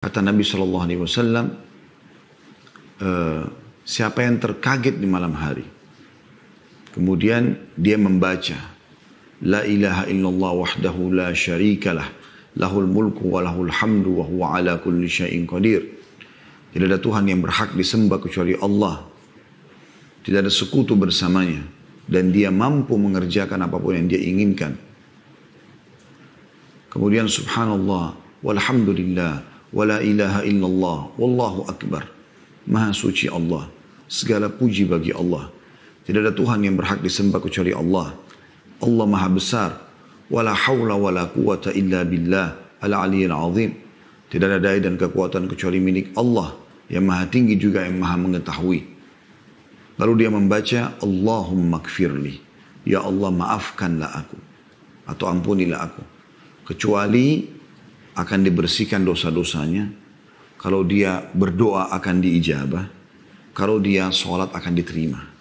Kata Nabi Shallallahu Alaihi Wasallam, e, siapa yang terkaget di malam hari, kemudian dia membaca, La ilaha illallah wahdahu la syarikalah, lahul mulku wa lahul hamdu wa huwa ala kulli syai'in qadir. Tidak ada Tuhan yang berhak disembah kecuali Allah. Tidak ada sekutu bersamanya. Dan dia mampu mengerjakan apapun yang dia inginkan. Kemudian subhanallah, walhamdulillah, wa la ilaha illallah wallahu akbar maha suci Allah segala puji bagi Allah tidak ada Tuhan yang berhak disembah kecuali Allah Allah maha besar wala haula wala quwata illa billah al aliyyil azim tidak ada daya dan kekuatan kecuali milik Allah yang maha tinggi juga yang maha mengetahui lalu dia membaca Allahumma kfirli ya Allah maafkanlah aku atau ampunilah aku kecuali akan dibersihkan dosa-dosanya. Kalau dia berdoa akan diijabah. Kalau dia sholat akan diterima.